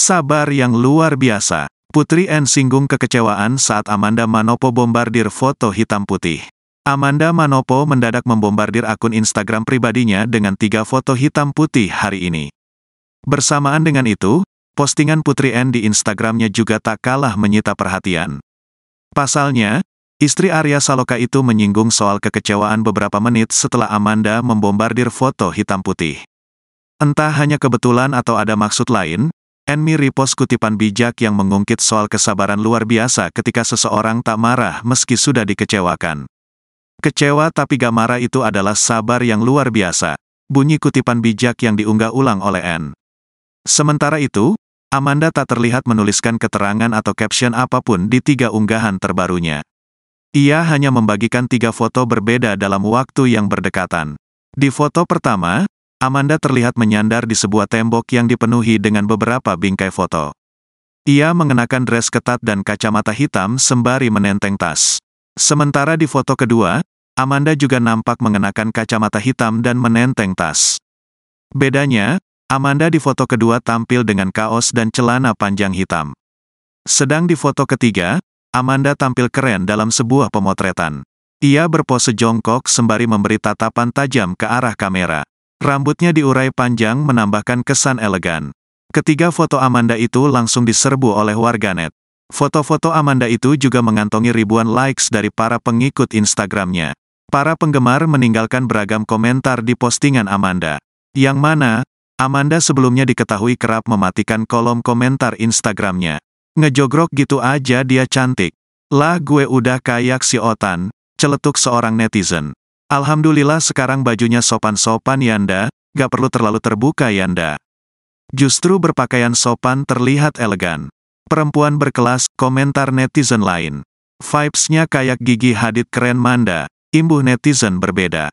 Sabar yang luar biasa. Putri N singgung kekecewaan saat Amanda Manopo bombardir foto hitam putih. Amanda Manopo mendadak membombardir akun Instagram pribadinya dengan tiga foto hitam putih hari ini. Bersamaan dengan itu, postingan Putri N di Instagramnya juga tak kalah menyita perhatian. Pasalnya, Istri Arya Saloka itu menyinggung soal kekecewaan beberapa menit setelah Amanda membombardir foto hitam putih. Entah hanya kebetulan atau ada maksud lain, Enmi repost kutipan bijak yang mengungkit soal kesabaran luar biasa ketika seseorang tak marah meski sudah dikecewakan. Kecewa tapi gak marah itu adalah sabar yang luar biasa. Bunyi kutipan bijak yang diunggah ulang oleh N. Sementara itu, Amanda tak terlihat menuliskan keterangan atau caption apapun di tiga unggahan terbarunya. Ia hanya membagikan tiga foto berbeda dalam waktu yang berdekatan. Di foto pertama, Amanda terlihat menyandar di sebuah tembok yang dipenuhi dengan beberapa bingkai foto. Ia mengenakan dress ketat dan kacamata hitam sembari menenteng tas. Sementara di foto kedua, Amanda juga nampak mengenakan kacamata hitam dan menenteng tas. Bedanya, Amanda di foto kedua tampil dengan kaos dan celana panjang hitam. Sedang di foto ketiga, Amanda tampil keren dalam sebuah pemotretan. Ia berpose jongkok sembari memberi tatapan tajam ke arah kamera. Rambutnya diurai panjang menambahkan kesan elegan. Ketiga foto Amanda itu langsung diserbu oleh warganet. Foto-foto Amanda itu juga mengantongi ribuan likes dari para pengikut Instagramnya. Para penggemar meninggalkan beragam komentar di postingan Amanda. Yang mana, Amanda sebelumnya diketahui kerap mematikan kolom komentar Instagramnya. Ngejogrok gitu aja dia cantik. Lah gue udah kayak si Otan, celetuk seorang netizen. Alhamdulillah sekarang bajunya sopan-sopan Yanda, gak perlu terlalu terbuka Yanda. Justru berpakaian sopan terlihat elegan. Perempuan berkelas, komentar netizen lain. vibesnya kayak gigi hadit keren Manda, imbuh netizen berbeda.